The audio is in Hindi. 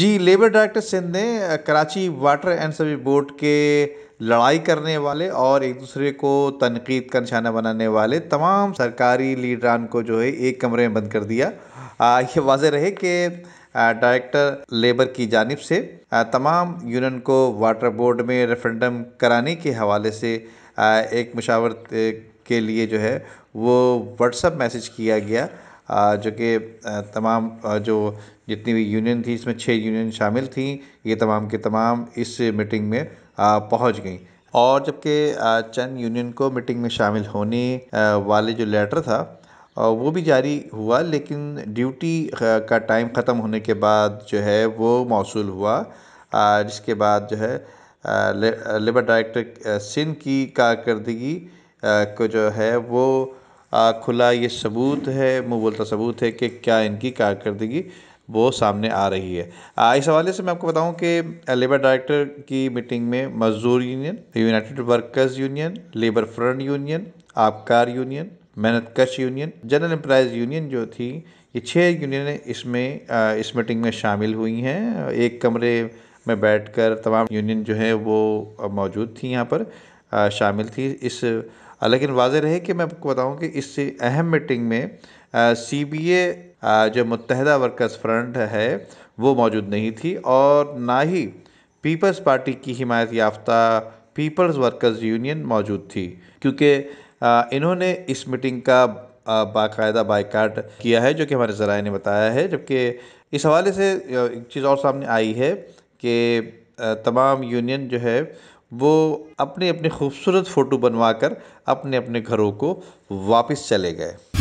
जी लेबर डायरेक्टर सिंध ने Karachi water and service board के लड़ाई करने वाले और एक दूसरे को तनकीद का निशाना बनाने वाले तमाम सरकारी लीडरान को जो है एक कमरे में बंद कर दिया आ, ये वाज रहे कि डायरेक्टर लेबर की जानब से आ, तमाम यूनियन को वाटर बोर्ड में रेफरेंडम कराने के हवाले से आ, एक मशावरत के लिए जो है वो व्हाट्सअप मैसेज किया गया जो कि तमाम जो जितनी भी यूनियन थी इसमें छः यूनियन शामिल थी ये तमाम के तमाम इस मीटिंग में पहुँच गई और जबकि चंद यूनियन को मीटिंग में शामिल होने वाले जो लेटर था वो भी जारी हुआ लेकिन ड्यूटी का टाइम ख़त्म होने के बाद जो है वो मौसू हुआ जिसके बाद जो है लेबर डायरेक्टर सिंध की कारकर्दगी को जो है वो खुला ये सबूत है मुबलता सबूत है कि क्या इनकी कारकर्दगी वो सामने आ रही है इस हवाले से मैं आपको बताऊं कि लेबर डायरेक्टर की मीटिंग में मजदूर union united workers union labour front union आबकार यूनियन मेहनत कश यूनियन जनरल एम्प्लाइज यूनियन जो थी ये छः यूनियन इसमें इस मीटिंग में शामिल हुई हैं एक कमरे में बैठकर तमाम यूनियन जो है वो मौजूद थी यहाँ पर शामिल थी इस लेकिन वाज रहे कि मैं आपको बताऊँ कि इस अहम मीटिंग में सी बी ए जो मुतहदा वर्कर्स फ्रंट है वो मौजूद नहीं थी और ना ही पीपल्स पार्टी की हिमायत याफ्ता पीपल्स वर्कर्स यूनियन मौजूद थी क्योंकि इन्होंने इस मीटिंग का बाकायदा बाइकाट किया है जो कि हमारे ज़राए ने बताया है जबकि इस हवाले से एक चीज़ और सामने आई है कि तमाम यूनियन जो है वो अपने अपने खूबसूरत फ़ोटो बनवा कर अपने अपने घरों को वापस चले गए